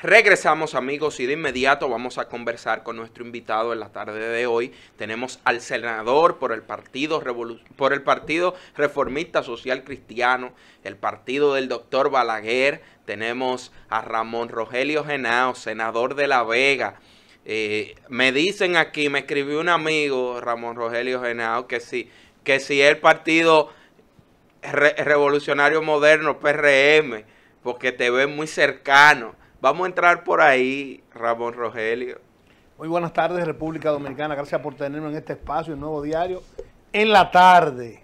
Regresamos amigos y de inmediato vamos a conversar con nuestro invitado en la tarde de hoy. Tenemos al senador por el Partido, por el partido Reformista Social Cristiano, el partido del doctor Balaguer. Tenemos a Ramón Rogelio Genao, senador de La Vega. Eh, me dicen aquí, me escribió un amigo, Ramón Rogelio Genao, que si, que si el Partido Revolucionario Moderno, PRM, porque te ven muy cercano. Vamos a entrar por ahí, Ramón Rogelio. Muy buenas tardes, República Dominicana. Gracias por tenerme en este espacio, el Nuevo Diario. En la tarde,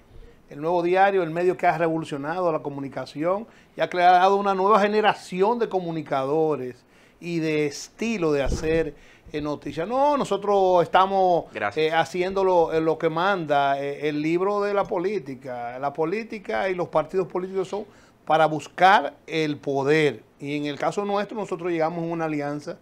el Nuevo Diario, el medio que ha revolucionado la comunicación y ha creado una nueva generación de comunicadores y de estilo de hacer eh, noticias. No, nosotros estamos eh, haciendo eh, lo, que manda el libro de la política. La política y los partidos políticos son para buscar el poder y en el caso nuestro, nosotros llegamos a una alianza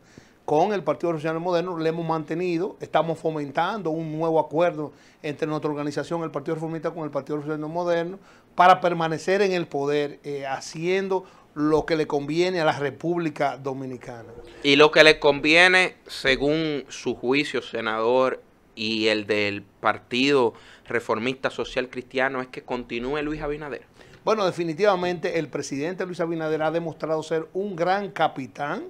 con el Partido Revolucionario Moderno, le hemos mantenido, estamos fomentando un nuevo acuerdo entre nuestra organización, el Partido Reformista, con el Partido Revolucionario Moderno, para permanecer en el poder, eh, haciendo lo que le conviene a la República Dominicana. Y lo que le conviene, según su juicio, senador, y el del Partido Reformista Social Cristiano, es que continúe Luis Abinader. Bueno, definitivamente el presidente Luis Abinader ha demostrado ser un gran capitán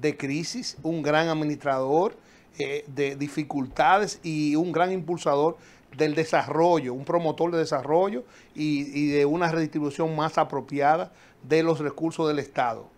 de crisis, un gran administrador eh, de dificultades y un gran impulsador del desarrollo, un promotor de desarrollo y de una redistribución más apropiada de los recursos del Estado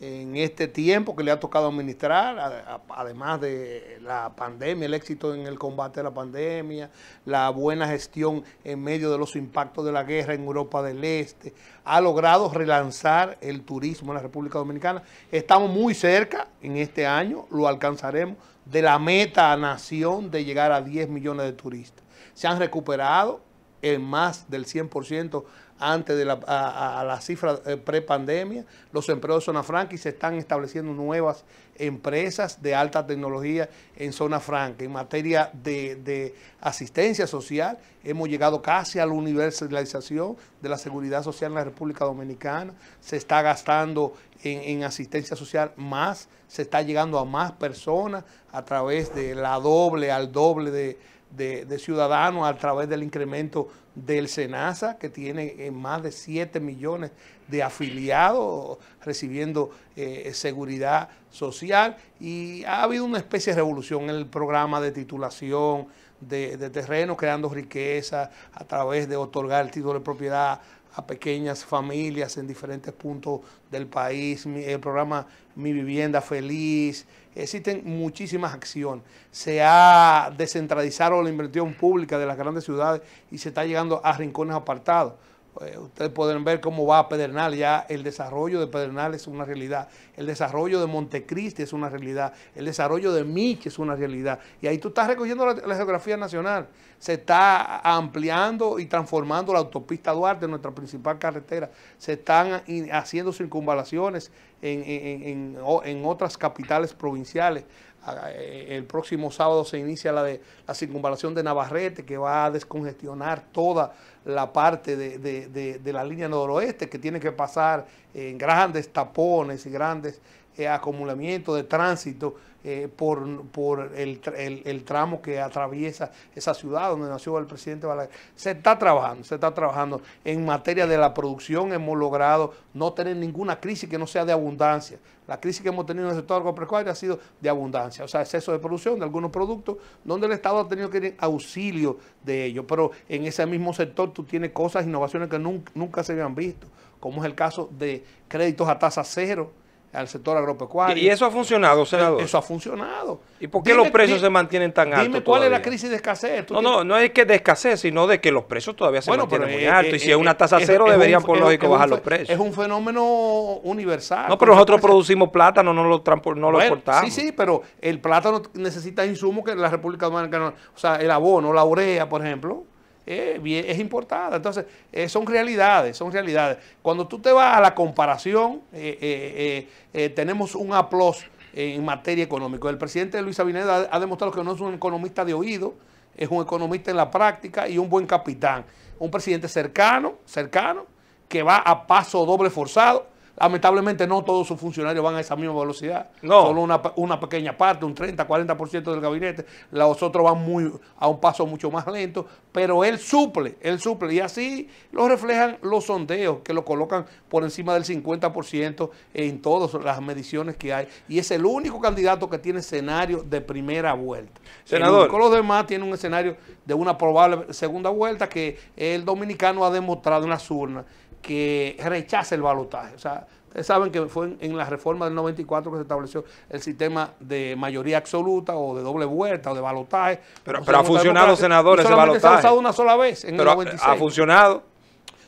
en este tiempo que le ha tocado administrar, además de la pandemia, el éxito en el combate a la pandemia, la buena gestión en medio de los impactos de la guerra en Europa del Este, ha logrado relanzar el turismo en la República Dominicana. Estamos muy cerca en este año, lo alcanzaremos, de la meta nación de llegar a 10 millones de turistas. Se han recuperado en más del 100% antes de la, a, la cifra eh, pre-pandemia. Los empleos de Zona Franca y se están estableciendo nuevas empresas de alta tecnología en Zona Franca. En materia de, asistencia social, hemos llegado casi a la universalización de la seguridad social en la República Dominicana. Se está gastando en asistencia social más, se está llegando a más personas a través de la doble, al doble de de, ciudadanos a través del incremento del SENASA, que tiene eh, más de 7 millones de afiliados recibiendo eh, seguridad social. Y ha habido una especie de revolución en el programa de titulación de, de terreno, creando riqueza a través de otorgar el título de propiedad a pequeñas familias en diferentes puntos del país, el programa Mi Vivienda Feliz, existen muchísimas acciones. Se ha descentralizado la inversión pública de las grandes ciudades y se está llegando a rincones apartados. Eh, ustedes pueden ver cómo va Pedernal, ya el desarrollo de Pedernal es una realidad, el desarrollo de Montecristi es una realidad, el desarrollo de Mich es una realidad. Y ahí tú estás recogiendo la, geografía nacional. Se está ampliando y transformando la autopista Duarte, nuestra principal carretera. Se están haciendo circunvalaciones en otras capitales provinciales. Eh, el próximo sábado se inicia la de la circunvalación de Navarrete, que va a descongestionar toda la parte de, la línea noroeste, que tiene que pasar en grandes tapones y grandes eh, acumulamientos de tránsito eh, por, el, tramo que atraviesa esa ciudad donde nació el presidente Balaguer. Se está trabajando, se está trabajando. En materia de la producción hemos logrado no tener ninguna crisis que no sea de abundancia. La crisis que hemos tenido en el sector agropecuario ha sido de abundancia, o sea, exceso de producción de algunos productos, donde el Estado ha tenido que tener auxilio de ellos. Pero en ese mismo sector tú tienes cosas, innovaciones que nunca se habían visto, como es el caso de créditos a tasa cero, al sector agropecuario. ¿Y eso ha funcionado, eh, senador? Eso ha funcionado. ¿Y por qué los precios se mantienen tan altos? Dime cuál es la crisis de escasez. No, no, no es que de escasez, sino de que los precios todavía se mantienen muy altos. y si es una tasa cero, deberían, por lógico, bajar los precios. Es un fenómeno universal. No, pero nosotros producimos plátano, no lo, no lo exportamos. Sí, sí, pero el plátano necesita insumos que la República Dominicana, o sea, el abono, la urea, por ejemplo. Eh, es importada. Entonces, eh, son realidades, son realidades. Cuando tú te vas a la comparación, eh, tenemos un aplauso en materia económica. El presidente Luis Abinader ha demostrado que no es un economista de oído, es un economista en la práctica y un buen capitán. Un presidente cercano, cercano, que va a paso doble forzado Lamentablemente no todos sus funcionarios van a esa misma velocidad. Solo una, pequeña parte, un 30, 40% del gabinete. Los otros van muy, a un paso mucho más lento. Pero él suple, él suple. Y así lo reflejan los sondeos que lo colocan por encima del 50% en todas las mediciones que hay. Y es el único candidato que tiene escenario de primera vuelta. Senador. Con los demás tiene un escenario de una probable segunda vuelta que el dominicano ha demostrado en las urnas que rechace el balotaje. O sea, ustedes saben que fue en, la reforma del 94 que se estableció el sistema de mayoría absoluta o de doble vuelta o de balotaje. Pero, ha funcionado, senadores ese balotaje. Se ha usado una sola vez en el 96. ha funcionado.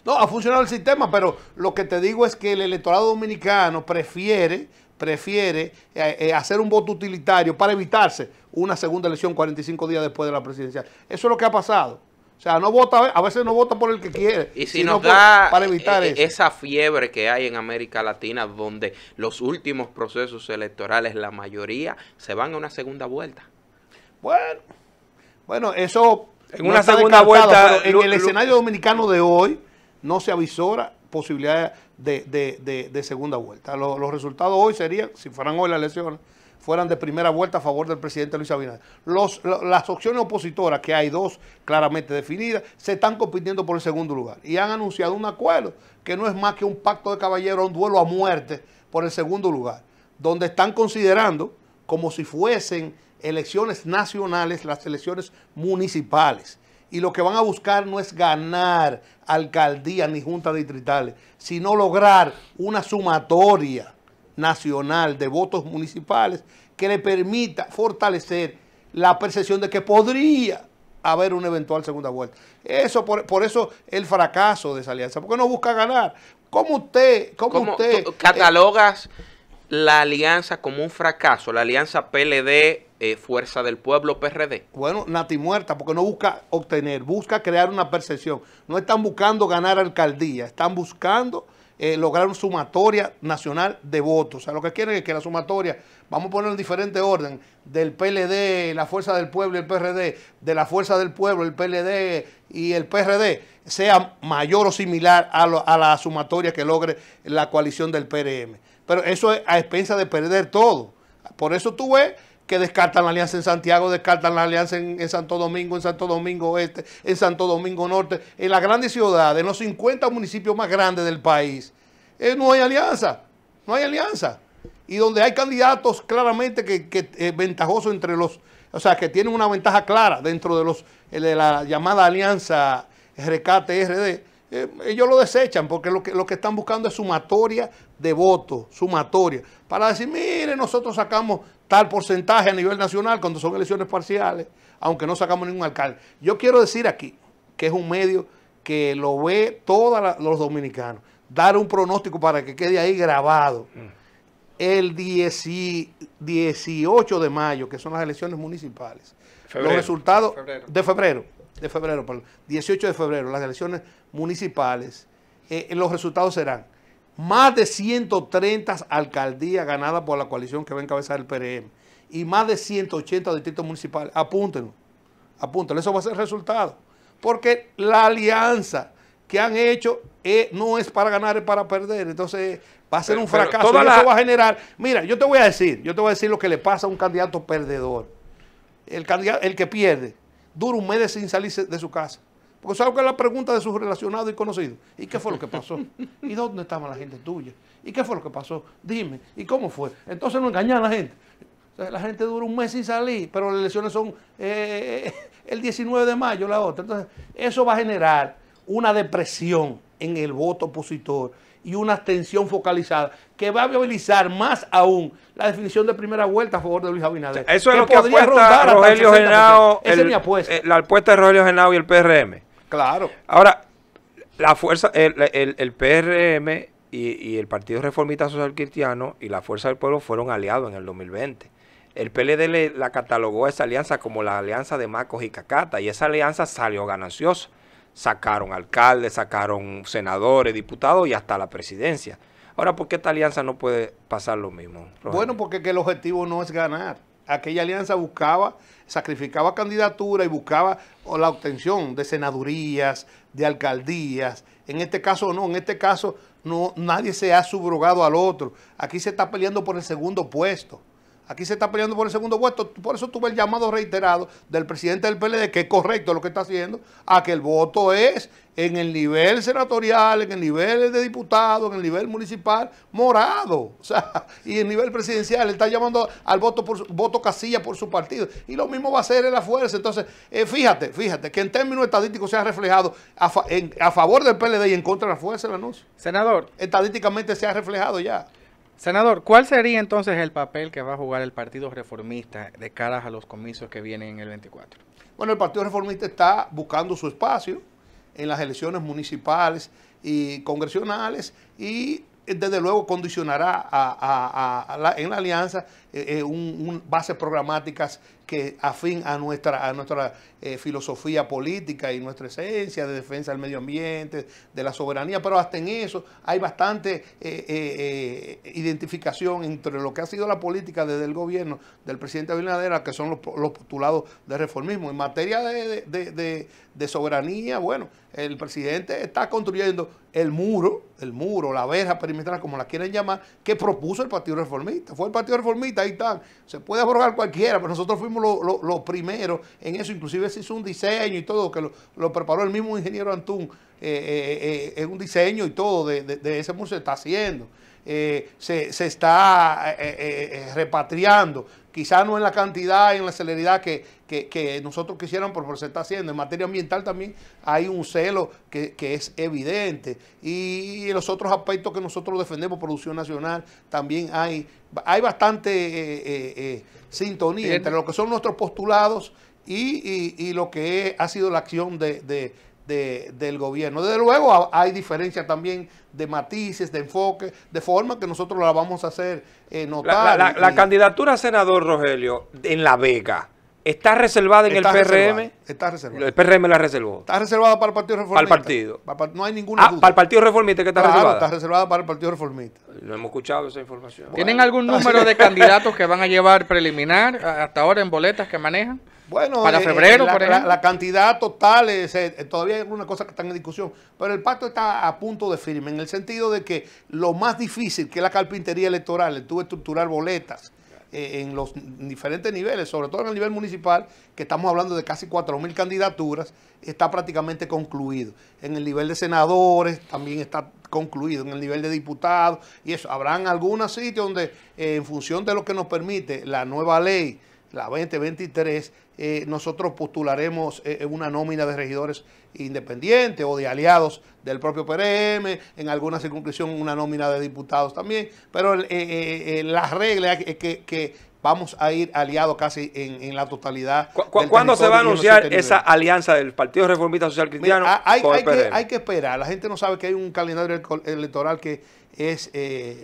No, ha funcionado el sistema, pero lo que te digo es que el electorado dominicano prefiere prefiere eh, eh, hacer un voto utilitario para evitarse una segunda elección 45 días después de la presidencial. Eso es lo que ha pasado. O sea, no vota, a veces no vota por el que quiere. Y si nos da para eh, evitar eh, esa fiebre que hay en América Latina, donde los últimos procesos electorales, la mayoría, se van a una segunda vuelta. Bueno, bueno, eso en una segunda vuelta. en el escenario dominicano de hoy no se avisora posibilidad de, de, de, segunda vuelta. Los, los resultados hoy serían, si fueran hoy las elecciones, fueran de primera vuelta a favor del presidente Luis Abinader. las opciones opositoras, que hay dos claramente definidas, se están compitiendo por el segundo lugar y han anunciado un acuerdo que no es más que un pacto de caballeros, un duelo a muerte por el segundo lugar, donde están considerando como si fuesen elecciones nacionales las elecciones municipales. Y lo que van a buscar no es ganar alcaldías ni juntas distritales, sino lograr una sumatoria nacional de votos municipales que le permita fortalecer la percepción de que podría haber una eventual segunda vuelta. Eso por, eso el fracaso de esa alianza, porque no busca ganar. ¿Cómo usted, cómo, usted catalogas la alianza como un fracaso, la alianza PLD eh, Fuerza del Pueblo PRD? Bueno, nati muerta, porque no busca obtener, busca crear una percepción. No están buscando ganar alcaldía, están buscando eh, lograr una sumatoria nacional de votos. O sea, lo que quieren es que la sumatoria, vamos a poner en diferente orden, del PLD, la Fuerza del Pueblo y el PRD, de la Fuerza del Pueblo, el PLD y el PRD, sea mayor o similar a, a la sumatoria que logre la coalición del PRM. Pero eso es a expensas de perder todo. Por eso tú ves que descartan la alianza en Santiago, descartan la alianza en, Santo Domingo, en Santo Domingo Oeste, en Santo Domingo Norte, en las grandes ciudades, en los 50 municipios más grandes del país. Eh, no hay alianza, no hay alianza. Y donde hay candidatos claramente que, eh, ventajosos entre los, o sea, que tienen una ventaja clara dentro de, los, eh, de la llamada alianza Recate RD, ellos lo desechan porque lo que, lo que están buscando es sumatoria de votos, sumatoria, para decir, mire, nosotros sacamos tal porcentaje a nivel nacional cuando son elecciones parciales, aunque no sacamos ningún alcalde. Yo quiero decir aquí que es un medio que lo ve todos los dominicanos, dar un pronóstico para que quede ahí grabado. Mm. El 18 de mayo, que son las elecciones municipales, los resultados de febrero, de febrero, 18 de febrero, las elecciones municipales, eh, los resultados serán más de 130 alcaldías ganadas por la coalición que va a encabezar el PRM y más de 180 distritos municipales. Apúntenlo, apúntenlo, eso va a ser resultado. Porque la alianza que han hecho eh, no es para ganar, es para perder. Entonces va a ser un fracaso. Eso va a generar. Mira, yo te voy a decir, yo te voy a decir lo que le pasa a un candidato perdedor. El, candidato, el que pierde dura un mes sin salir de su casa. Porque ¿sabes que la pregunta de sus relacionados y conocidos? ¿Y qué fue lo que pasó? ¿Y dónde estaba la gente tuya? ¿Y qué fue lo que pasó? Dime, ¿y cómo fue? Entonces no engañan a la gente. la gente dura un mes sin salir, pero las elecciones son eh, eh, el 19 de mayo, la otra. Entonces, eso va a generar una depresión en el voto opositor y una tensión focalizada que va a viabilizar más aún la definición de primera vuelta a favor de Luis Abinader. eso es lo que apuesta Rogelio Genao. Eh, la apuesta de Rogelio Genao y el PRM. Claro. Ahora, la fuerza, el, el, PRM y, el Partido Reformista Social Cristiano y la Fuerza del Pueblo fueron aliados en el 2020. El PLD la catalogó a esa alianza como la alianza de Macos y Cacata y esa alianza salió gananciosa. Sacaron alcaldes, sacaron senadores, diputados y hasta la presidencia. Ahora, ¿por qué esta alianza no puede pasar lo mismo? Bueno, porque el objetivo no es ganar aquella alianza buscaba, sacrificaba candidatura y buscaba la obtención de senadurías, de alcaldías. En este caso no, en este caso no, nadie se ha subrogado al otro. Aquí se está peleando por el segundo puesto. Aquí se está peleando por el segundo puesto. Por eso tuve el llamado reiterado del presidente del PLD, que es correcto lo que está haciendo, a que el voto es en el nivel senatorial, en el nivel de diputado, en el nivel municipal, morado. O sea, y el nivel presidencial. Él está llamando al voto, por, voto casilla por su partido. Y lo mismo va a hacer en la fuerza. Entonces, eh, fíjate, fíjate, que en términos estadísticos se ha reflejado a, a favor del PLD y en contra de la fuerza el anuncio. Senador. Estadísticamente se ha reflejado ya. Senador, ¿cuál sería entonces el papel que va a jugar el Partido Reformista de cara a los comicios que vienen en el 24? Bueno, el Partido Reformista está buscando su espacio en las elecciones municipales y congresionales y desde luego condicionará a, en la alianza eh, eh, un, bases programáticas que afín a nuestra, a nuestra eh, filosofía política y nuestra esencia de defensa del medio ambiente, de la soberanía, pero hasta en eso hay bastante identificación entre lo que ha sido la política desde el gobierno del presidente Abinader, que son los, postulados de reformismo. En materia de, soberanía, bueno, el presidente está construyendo el muro, el muro, la verja perimetral, como la quieren llamar, que propuso el Partido Reformista. Fue el Partido Reformista y tal, Se puede abrogar cualquiera, pero nosotros fuimos los primeros en eso. Inclusive ese es un diseño y todo, que lo, preparó el mismo ingeniero Antún. es eh, eh, eh, un diseño y todo de, ese mundo se está haciendo. se, se está repatriando quizás no en la cantidad y en la celeridad que, nosotros quisiéramos, pero se está haciendo. En materia ambiental también hay un celo que, es evidente. Y, en los otros aspectos que nosotros defendemos, producción nacional, también hay, hay bastante eh, eh, eh, sintonía entre lo que son nuestros postulados y, lo que ha sido la acción de del gobierno. Desde luego hay diferencia también de matices, de enfoque, de forma que nosotros la vamos a hacer eh, notar. La, candidatura a senador, Rogelio, en La Vega, ¿está reservada en el PRM? está reservada. El PRM la reservó. Está reservada para el Partido Reformista. partido. no hay ninguna ah, Para el Partido Reformista que está reservada. está reservada para el Partido Reformista. No hemos escuchado esa información. ¿Tienen algún número de candidatos que van a llevar preliminar hasta ahora en boletas que manejan? Bueno, para eh, febrero, la, cantidad total, es, eh, todavía hay algunas cosas que están en discusión, pero el pacto está a punto de firme, en el sentido de que lo más difícil que es la carpintería electoral, el tuvo estructurar boletas eh, en los diferentes niveles, sobre todo en el nivel municipal, que estamos hablando de casi 4.000 candidaturas, está prácticamente concluido. En el nivel de senadores también está concluido, en el nivel de diputados, y eso, habrán algunos sitios donde, en función de lo que nos permite la nueva ley, la 2023, eh, nosotros postularemos eh, eh, una nómina de regidores independientes o de aliados del propio PRM, en alguna circunscripción una nómina de diputados también, pero la regla es que, vamos a ir aliados casi en, la totalidad. ¿Cuándo se va a anunciar esa alianza del Partido Reformista Social Cristiano? hay, Que, hay, que, esperar, la gente no sabe que hay un calendario electoral que es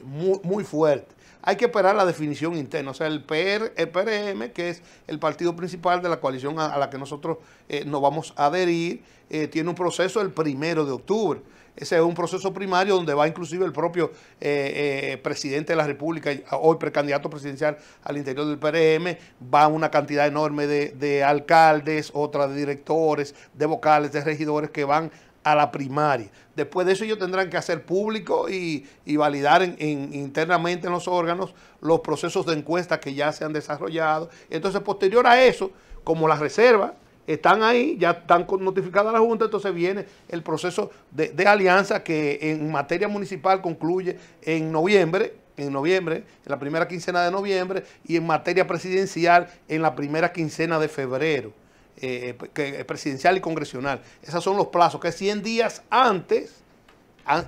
muy, muy fuerte hay que esperar la definición interna. O sea, el, PRM, que es el partido principal de la coalición a, la que nosotros eh, nos vamos a adherir, eh, tiene un proceso el primero de octubre. Ese es un proceso primario donde va inclusive el propio eh, presidente de la República, hoy precandidato presidencial al interior del PRM, va una cantidad enorme de, de alcaldes, otra de directores, de vocales, de regidores que van a la primaria. Después de eso ellos tendrán que hacer público y, validar en, internamente en los órganos los procesos de encuesta que ya se han desarrollado. Entonces, posterior a eso, como las reservas están ahí, ya están notificadas la Junta, entonces viene el proceso de, de alianza que en materia municipal concluye en noviembre, en noviembre, en la primera quincena de noviembre, y en materia presidencial en la primera quincena de febrero. Eh, eh, eh, presidencial y congresional. Esos son los plazos, que 100 días antes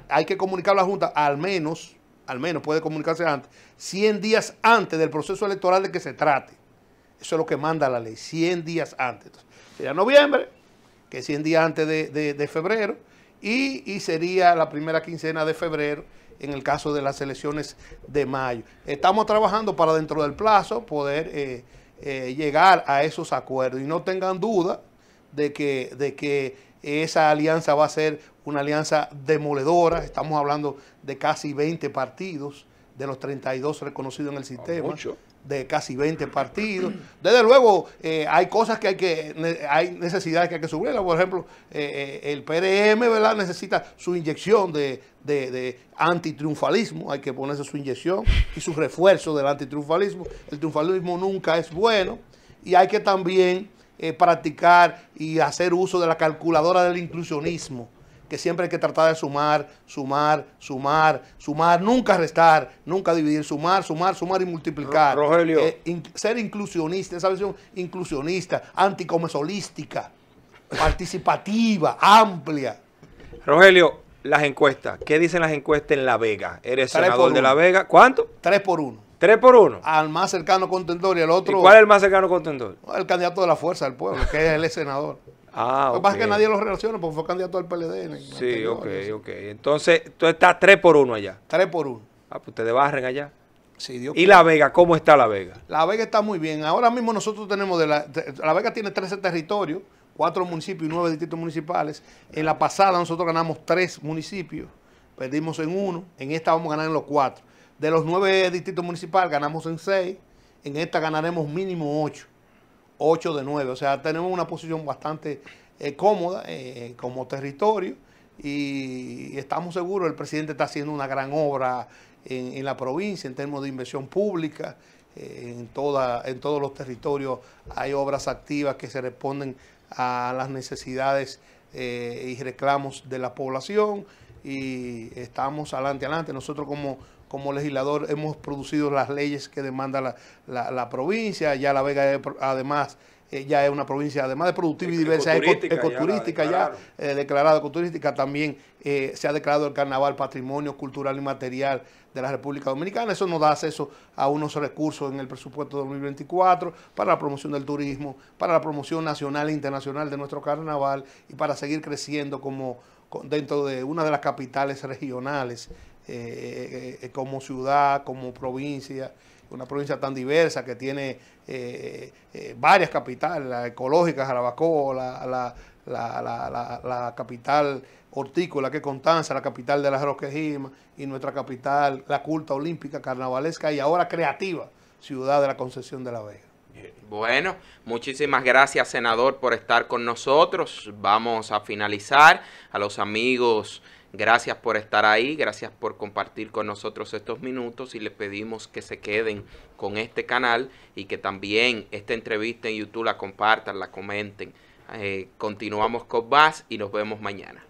hay que comunicar a la Junta, al menos, al menos puede comunicarse antes, 100 días antes del proceso electoral de que se trate. Eso es lo que manda la ley, 100 días antes. sería noviembre, que es 100 días antes de, febrero, y, sería la primera quincena de febrero en el caso de las elecciones de mayo. Estamos trabajando para dentro del plazo poder... Eh, llegar a esos acuerdos. Y no tengan duda de que, de que esa alianza va a ser una alianza demoledora. Estamos hablando de casi 20 partidos de los 32 reconocidos en el ah, sistema de casi 20 partidos. Desde luego, eh, hay cosas que hay que, hay necesidades que hay que subir, Por ejemplo, eh, eh, el PRM ¿verdad? necesita su inyección de, de, de, antitriunfalismo, hay que ponerse su inyección y su refuerzo del antitriunfalismo. El triunfalismo nunca es bueno y hay que también practicar y hacer uso de la calculadora del inclusionismo que siempre hay que tratar de sumar, sumar, sumar, sumar, nunca restar, nunca dividir, sumar, sumar, sumar y multiplicar. Rogelio. Eh, ser inclusionista, esa visión inclusionista, anticomesolística, participativa, amplia. Rogelio, las encuestas. ¿Qué dicen las encuestas en La Vega? ¿Eres senador de La Vega? ¿Cuánto? Tres por uno. ¿Tres por uno? Al más cercano contendor y al otro. ¿Y cuál es el más cercano contendor? El candidato de la fuerza del pueblo, que es el senador. Ah, lo que pasa es que nadie lo relaciona porque fue candidato al PLD. sí, ok, ok. Entonces, tú estás 3 por 1 allá. 3 por 1. Ah, pues ustedes barren allá. Sí, Dios ¿Y La Vega? ¿Cómo está La Vega? La Vega está muy bien. Ahora mismo nosotros tenemos de la... la Vega tiene 13 territorios, 4 municipios y 9 distritos municipales. En la pasada nosotros ganamos 3 municipios, perdimos en 1, En esta vamos a ganar en los 4. De los 9 distritos municipales ganamos en 6. En esta ganaremos mínimo 8. 8 de 9. O sea, tenemos una posición bastante eh, cómoda eh, eh, como territorio y estamos seguros, el presidente está haciendo una gran obra en, la provincia en términos de inversión pública. en, toda, en todos los territorios hay obras activas que se responden a las necesidades y reclamos de la población y estamos adelante, adelante. Nosotros como como legislador hemos producido las leyes que demanda la, provincia, ya La Vega además eh, ya es una provincia, además de productiva y diversa, ecoturística, ya, eh, declarada ecoturística, también eh, se ha declarado el carnaval patrimonio cultural y material de la República Dominicana. Eso nos da acceso a unos recursos en el presupuesto 2024 para la promoción del turismo, para la promoción nacional e internacional de nuestro carnaval y para seguir creciendo como dentro de una de las capitales regionales eh, eh, como ciudad, como provincia, una provincia tan diversa que tiene eh, varias capitales, la ecológica Jarabacoa, la, capital hortícola que es Constanza, la capital de las Roquejima y nuestra capital, la culta olímpica, carnavalesca y ahora creativa, ciudad de la Concepción de la Vega. Bueno, muchísimas gracias, senador, por estar con nosotros. Vamos a finalizar. A los amigos, gracias por estar ahí, gracias por compartir con nosotros estos minutos y les pedimos que se queden con este canal y que también esta entrevista en YouTube la compartan, la comenten. Eh, continuamos con más y nos vemos mañana.